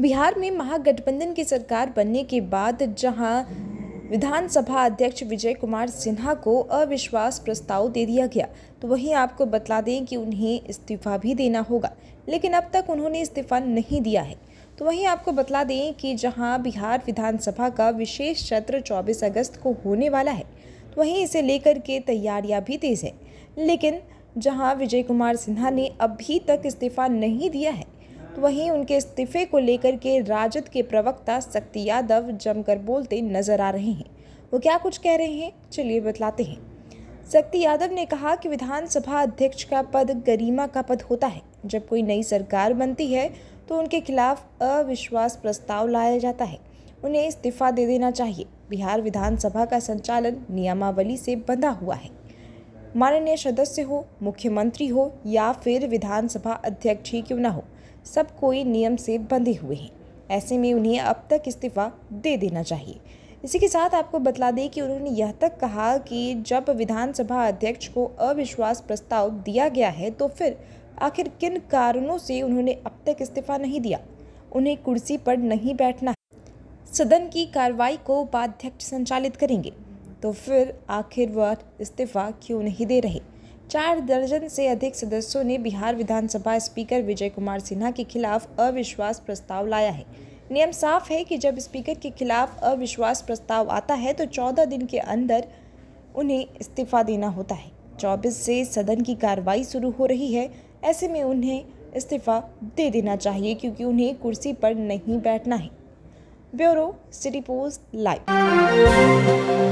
बिहार में महागठबंधन की सरकार बनने के बाद जहां विधानसभा अध्यक्ष विजय कुमार सिन्हा को अविश्वास प्रस्ताव दे दिया गया तो वहीं आपको बता दें कि उन्हें इस्तीफा भी देना होगा लेकिन अब तक उन्होंने इस्तीफा नहीं दिया है तो वहीं आपको बता दें कि जहां बिहार विधानसभा का विशेष सत्र 24 अगस्त को होने वाला है तो वहीं इसे लेकर के तैयारियां भी तेज़ हैं लेकिन जहां विजय कुमार सिन्हा ने अभी तक इस्तीफा नहीं दिया है तो वहीं उनके इस्तीफे को लेकर के राजद के प्रवक्ता शक्ति यादव जमकर बोलते नजर आ रहे हैं वो क्या कुछ कह रहे हैं चलिए बतलाते हैं शक्ति यादव ने कहा कि विधानसभा अध्यक्ष का पद गरिमा का पद होता है जब कोई नई सरकार बनती है तो उनके खिलाफ अविश्वास प्रस्ताव लाया जाता है उन्हें इस्तीफा दे देना चाहिए बिहार विधानसभा का संचालन नियमावली से बंधा हुआ है माननीय सदस्य हो मुख्यमंत्री हो या फिर विधानसभा अध्यक्ष ही क्यों ना हो सब कोई नियम से बंधे हुए हैं ऐसे में उन्हें अब तक इस्तीफा दे देना चाहिए इसी के साथ आपको बतला दें कि उन्होंने यह तक कहा कि जब विधानसभा अध्यक्ष को अविश्वास प्रस्ताव दिया गया है तो फिर आखिर किन कारणों से उन्होंने अब तक इस्तीफा नहीं दिया उन्हें कुर्सी पर नहीं बैठना सदन की कार्रवाई को उपाध्यक्ष संचालित करेंगे तो फिर आखिर वह इस्तीफा क्यों नहीं दे रहे चार दर्जन से अधिक सदस्यों ने बिहार विधानसभा स्पीकर विजय कुमार सिन्हा के खिलाफ अविश्वास प्रस्ताव लाया है नियम साफ है कि जब स्पीकर के खिलाफ अविश्वास प्रस्ताव आता है तो चौदह दिन के अंदर उन्हें इस्तीफा देना होता है चौबीस से सदन की कार्रवाई शुरू हो रही है ऐसे में उन्हें इस्तीफा दे देना चाहिए क्योंकि उन्हें कुर्सी पर नहीं बैठना है ब्यूरो सिटी पोस्ट लाइव